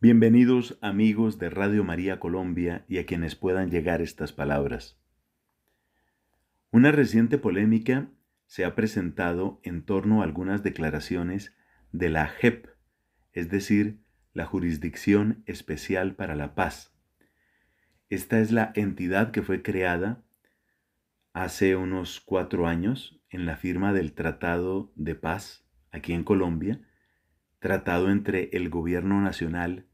Bienvenidos amigos de Radio María Colombia y a quienes puedan llegar estas palabras. Una reciente polémica se ha presentado en torno a algunas declaraciones de la JEP, es decir, la Jurisdicción Especial para la Paz. Esta es la entidad que fue creada hace unos cuatro años en la firma del Tratado de Paz aquí en Colombia, tratado entre el Gobierno Nacional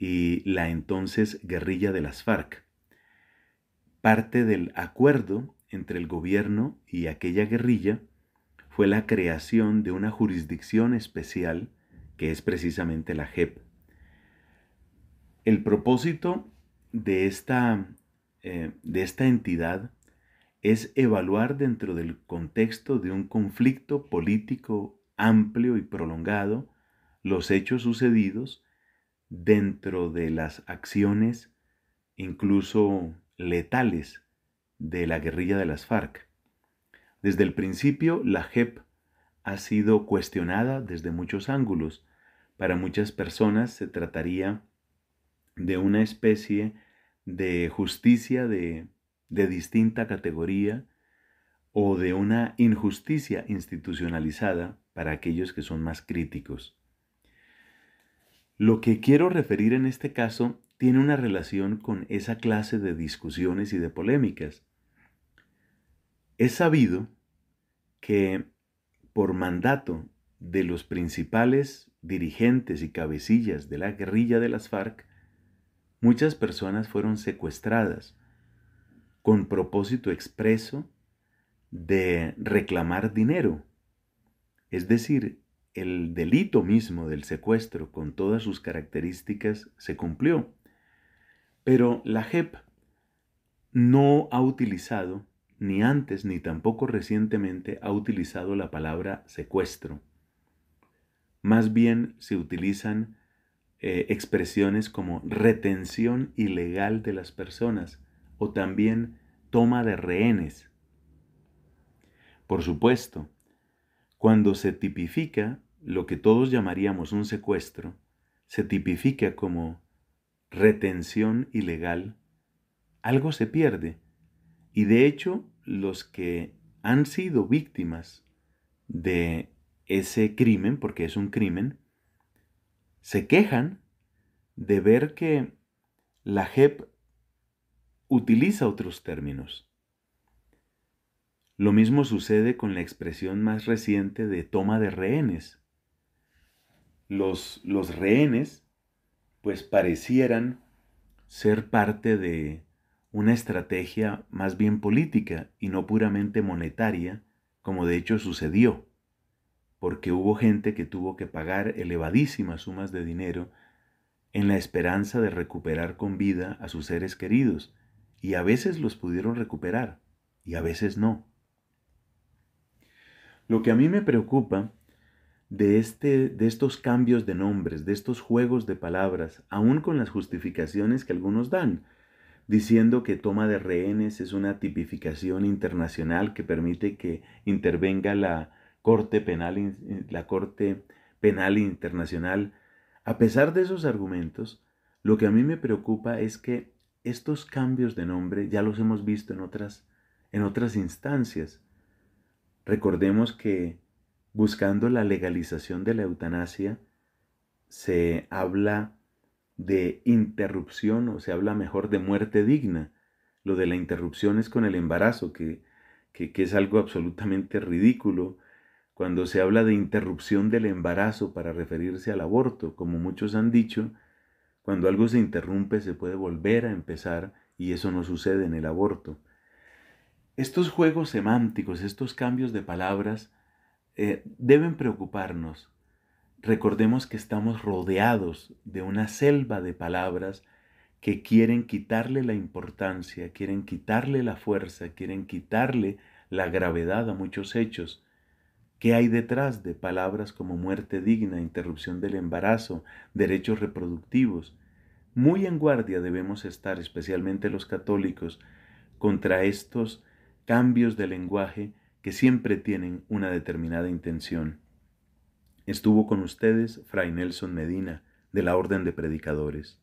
y la entonces guerrilla de las FARC. Parte del acuerdo entre el gobierno y aquella guerrilla fue la creación de una jurisdicción especial que es precisamente la JEP. El propósito de esta, eh, de esta entidad es evaluar dentro del contexto de un conflicto político amplio y prolongado los hechos sucedidos dentro de las acciones incluso letales de la guerrilla de las FARC. Desde el principio, la JEP ha sido cuestionada desde muchos ángulos. Para muchas personas se trataría de una especie de justicia de, de distinta categoría o de una injusticia institucionalizada para aquellos que son más críticos. Lo que quiero referir en este caso tiene una relación con esa clase de discusiones y de polémicas. Es sabido que por mandato de los principales dirigentes y cabecillas de la guerrilla de las FARC, muchas personas fueron secuestradas con propósito expreso de reclamar dinero. Es decir, el delito mismo del secuestro con todas sus características se cumplió. Pero la JEP no ha utilizado, ni antes ni tampoco recientemente, ha utilizado la palabra secuestro. Más bien se utilizan eh, expresiones como retención ilegal de las personas o también toma de rehenes. Por supuesto, cuando se tipifica lo que todos llamaríamos un secuestro, se tipifica como retención ilegal, algo se pierde. Y de hecho, los que han sido víctimas de ese crimen, porque es un crimen, se quejan de ver que la JEP utiliza otros términos. Lo mismo sucede con la expresión más reciente de toma de rehenes. Los, los rehenes, pues parecieran ser parte de una estrategia más bien política y no puramente monetaria, como de hecho sucedió, porque hubo gente que tuvo que pagar elevadísimas sumas de dinero en la esperanza de recuperar con vida a sus seres queridos, y a veces los pudieron recuperar, y a veces no. Lo que a mí me preocupa de, este, de estos cambios de nombres, de estos juegos de palabras, aún con las justificaciones que algunos dan, diciendo que toma de rehenes es una tipificación internacional que permite que intervenga la Corte Penal, la Corte Penal Internacional. A pesar de esos argumentos, lo que a mí me preocupa es que estos cambios de nombre ya los hemos visto en otras, en otras instancias. Recordemos que buscando la legalización de la eutanasia se habla de interrupción o se habla mejor de muerte digna. Lo de la interrupción es con el embarazo, que, es algo absolutamente ridículo cuando se habla de interrupción del embarazo para referirse al aborto, como muchos han dicho, cuando algo se interrumpe se puede volver a empezar y eso no sucede en el aborto. Estos juegos semánticos, estos cambios de palabras, eh, deben preocuparnos. Recordemos que estamos rodeados de una selva de palabras que quieren quitarle la importancia, quieren quitarle la fuerza, quieren quitarle la gravedad a muchos hechos. ¿Qué hay detrás de palabras como muerte digna, interrupción del embarazo, derechos reproductivos? Muy en guardia debemos estar, especialmente los católicos, contra estos cambios de lenguaje que siempre tienen una determinada intención. Estuvo con ustedes Fray Nelson Medina, de la Orden de Predicadores.